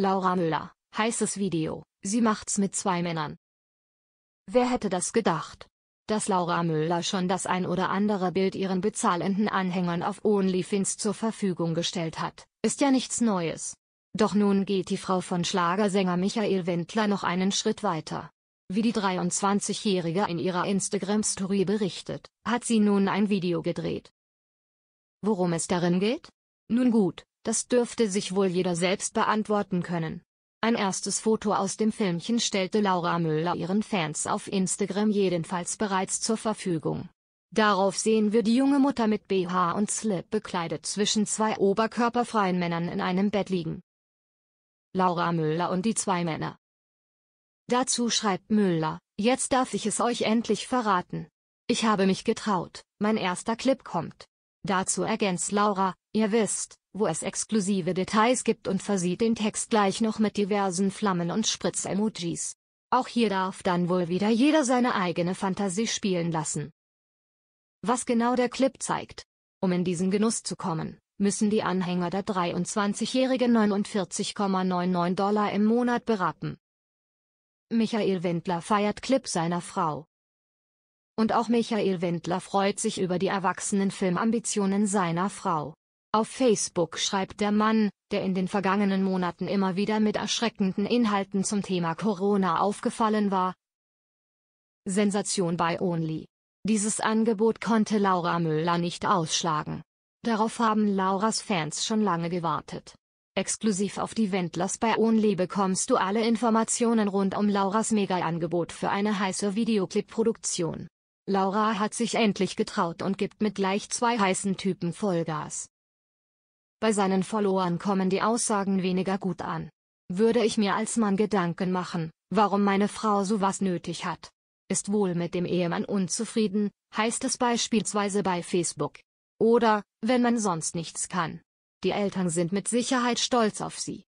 Laura Müller, heißes Video, sie macht's mit zwei Männern. Wer hätte das gedacht? Dass Laura Müller schon das ein oder andere Bild ihren bezahlenden Anhängern auf OnlyFans zur Verfügung gestellt hat, ist ja nichts Neues. Doch nun geht die Frau von Schlagersänger Michael Wendler noch einen Schritt weiter. Wie die 23-Jährige in ihrer Instagram-Story berichtet, hat sie nun ein Video gedreht. Worum es darin geht? Nun gut, das dürfte sich wohl jeder selbst beantworten können. Ein erstes Foto aus dem Filmchen stellte Laura Müller ihren Fans auf Instagram jedenfalls bereits zur Verfügung. Darauf sehen wir die junge Mutter mit BH und Slip bekleidet zwischen zwei oberkörperfreien Männern in einem Bett liegen. Laura Müller und die zwei Männer. Dazu schreibt Müller, jetzt darf ich es euch endlich verraten. Ich habe mich getraut, mein erster Clip kommt. Dazu ergänzt Laura, ihr wisst, wo es exklusive Details gibt und versieht den Text gleich noch mit diversen Flammen und Spritz-Emojis. Auch hier darf dann wohl wieder jeder seine eigene Fantasie spielen lassen. Was genau der Clip zeigt. Um in diesen Genuss zu kommen, müssen die Anhänger der 23-Jährigen 49,99 Dollar im Monat berappen. Michael Wendler feiert Clip seiner Frau. Und auch Michael Wendler freut sich über die erwachsenen Filmambitionen seiner Frau. Auf Facebook schreibt der Mann, der in den vergangenen Monaten immer wieder mit erschreckenden Inhalten zum Thema Corona aufgefallen war. Sensation bei Only. Dieses Angebot konnte Laura Müller nicht ausschlagen. Darauf haben Lauras Fans schon lange gewartet. Exklusiv auf die Wendlers bei Only bekommst du alle Informationen rund um Lauras Mega-Angebot für eine heiße Videoclip-Produktion. Laura hat sich endlich getraut und gibt mit gleich zwei heißen Typen Vollgas. Bei seinen Followern kommen die Aussagen weniger gut an. Würde ich mir als Mann Gedanken machen, warum meine Frau sowas nötig hat. Ist wohl mit dem Ehemann unzufrieden, heißt es beispielsweise bei Facebook. Oder, wenn man sonst nichts kann. Die Eltern sind mit Sicherheit stolz auf sie.